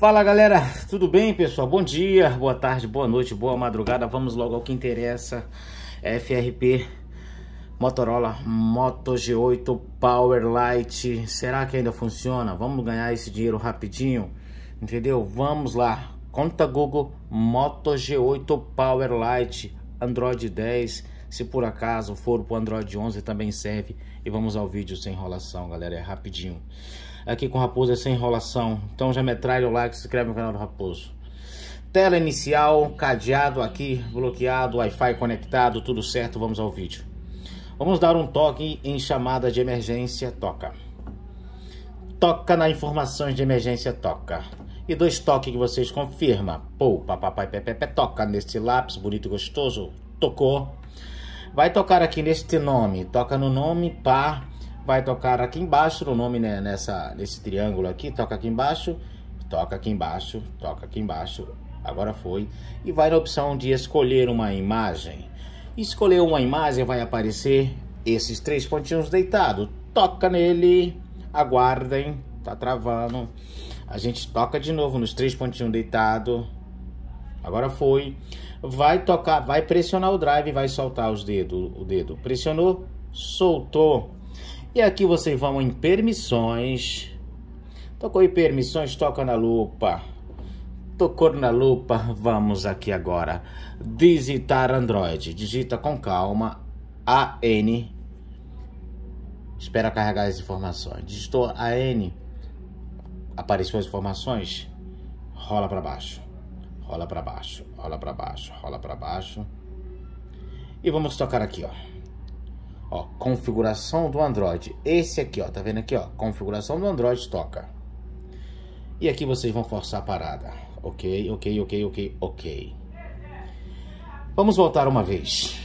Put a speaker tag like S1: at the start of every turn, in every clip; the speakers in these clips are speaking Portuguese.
S1: Fala galera, tudo bem pessoal? Bom dia, boa tarde, boa noite, boa madrugada. Vamos logo ao que interessa. FRP Motorola Moto G8 Power Lite. Será que ainda funciona? Vamos ganhar esse dinheiro rapidinho, entendeu? Vamos lá. Conta Google Moto G8 Power Lite Android 10. Se por acaso for para o Android 11 também serve. E vamos ao vídeo sem enrolação, galera, é rapidinho aqui com o Raposo é sem enrolação. Então já metralha o like, se inscreve no canal do Raposo. Tela inicial, cadeado aqui, bloqueado, Wi-Fi conectado, tudo certo, vamos ao vídeo. Vamos dar um toque em chamada de emergência, toca. Toca na informações de emergência, toca. E dois toques que vocês confirma. Pô, papai, pepepe, toca nesse lápis bonito e gostoso, tocou. Vai tocar aqui neste nome, toca no nome, pá, vai tocar aqui embaixo, no nome né, nessa, nesse triângulo aqui, toca aqui embaixo, toca aqui embaixo, toca aqui embaixo, agora foi, e vai na opção de escolher uma imagem. Escolher uma imagem, vai aparecer esses três pontinhos deitado toca nele, aguardem, tá travando, a gente toca de novo nos três pontinhos deitado Agora foi. Vai tocar, vai pressionar o drive, vai soltar os dedos, o dedo. Pressionou, soltou. E aqui vocês vão em permissões. Tocou em permissões, toca na lupa. Tocou na lupa, vamos aqui agora. Digitar Android. Digita com calma A N. Espera carregar as informações. Digitou N. Apareceu as informações. Rola para baixo. Rola para baixo. Rola para baixo. Rola para baixo. E vamos tocar aqui, ó. Ó, configuração do Android. Esse aqui, ó, tá vendo aqui, ó, configuração do Android toca. E aqui vocês vão forçar a parada. OK, OK, OK, OK, OK. Vamos voltar uma vez.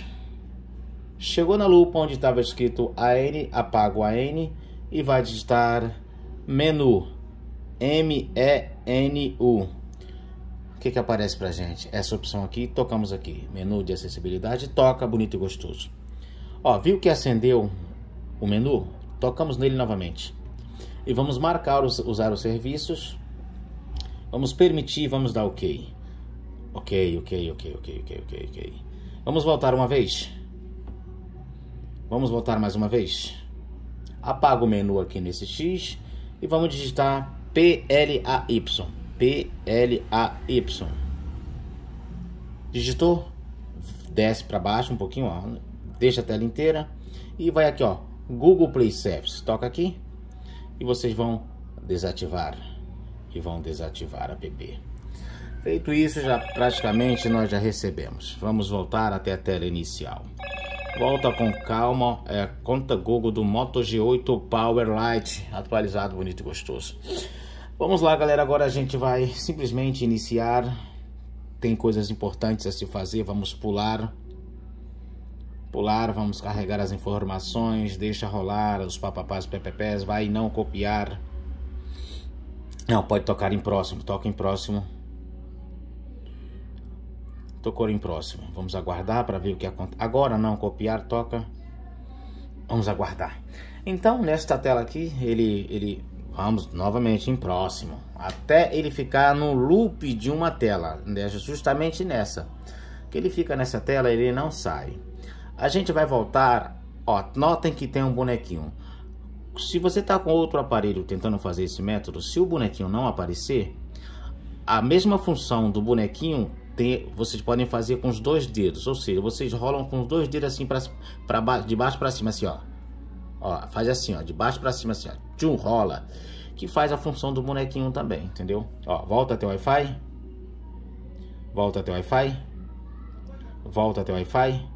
S1: Chegou na lupa onde estava escrito AN, apago AN e vai digitar menu M E N U. O que que aparece pra gente? Essa opção aqui, tocamos aqui, menu de acessibilidade, toca bonito e gostoso. Ó, viu que acendeu o menu? Tocamos nele novamente. E vamos marcar os, usar os serviços. Vamos permitir, vamos dar OK. OK, OK, OK, OK, OK, OK, OK. Vamos voltar uma vez? Vamos voltar mais uma vez? Apaga o menu aqui nesse X e vamos digitar PLAY. y Digitou? Desce para baixo um pouquinho, ó deixa a tela inteira e vai aqui, ó, Google Play Service. Toca aqui e vocês vão desativar e vão desativar a BB. Feito isso, já praticamente nós já recebemos. Vamos voltar até a tela inicial. Volta com calma, é conta Google do Moto G8 Power Lite, atualizado, bonito e gostoso. Vamos lá, galera, agora a gente vai simplesmente iniciar. Tem coisas importantes a se fazer, vamos pular pular, vamos carregar as informações, deixa rolar os papapás, PPPs, vai não copiar. Não, pode tocar em próximo, toca em próximo. Tocou em próximo. Vamos aguardar para ver o que acontece. Agora não copiar, toca. Vamos aguardar. Então, nesta tela aqui, ele ele vamos novamente em próximo, até ele ficar no loop de uma tela, né? justamente nessa. Que ele fica nessa tela, ele não sai. A gente vai voltar, ó, notem que tem um bonequinho. Se você está com outro aparelho tentando fazer esse método, se o bonequinho não aparecer, a mesma função do bonequinho tem, vocês podem fazer com os dois dedos, ou seja, vocês rolam com os dois dedos assim para baixo, de baixo para cima assim, ó. Ó, faz assim, ó, de baixo para cima assim, ó. Tchum, rola, que faz a função do bonequinho também, entendeu? Ó, volta até o Wi-Fi. Volta até o Wi-Fi. Volta até o Wi-Fi.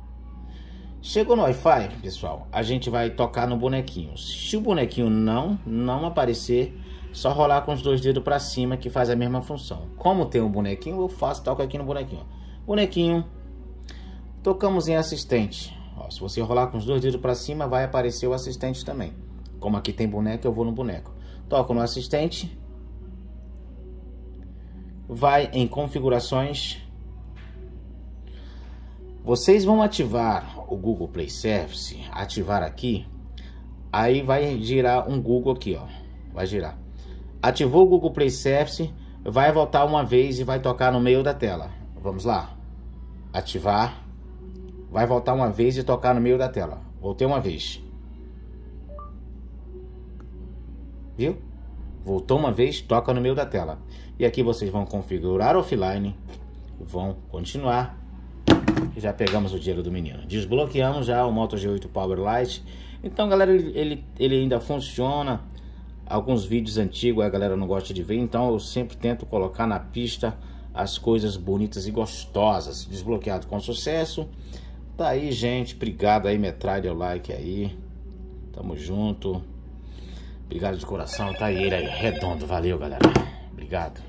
S1: Chegou no Wi-Fi, pessoal, a gente vai tocar no bonequinho. Se o bonequinho não, não aparecer, só rolar com os dois dedos para cima que faz a mesma função. Como tem um bonequinho, eu faço toco aqui no bonequinho. Bonequinho, tocamos em assistente. Ó, se você rolar com os dois dedos para cima, vai aparecer o assistente também. Como aqui tem boneco, eu vou no boneco. Toco no assistente. Vai em configurações vocês vão ativar o Google Play Service, ativar aqui, aí vai girar um Google aqui, ó, vai girar. Ativou o Google Play Service, vai voltar uma vez e vai tocar no meio da tela. Vamos lá. Ativar. Vai voltar uma vez e tocar no meio da tela. Voltei uma vez. Viu? Voltou uma vez, toca no meio da tela. E aqui vocês vão configurar offline, vão continuar já pegamos o dinheiro do menino. Desbloqueamos já o Moto G8 Power Lite. Então, galera, ele, ele ainda funciona. Alguns vídeos antigos a galera não gosta de ver, então eu sempre tento colocar na pista as coisas bonitas e gostosas. Desbloqueado com sucesso. Tá aí, gente. Obrigado aí, metralha, o like aí. Tamo junto. Obrigado de coração. Tá aí ele aí, é redondo. Valeu, galera. Obrigado.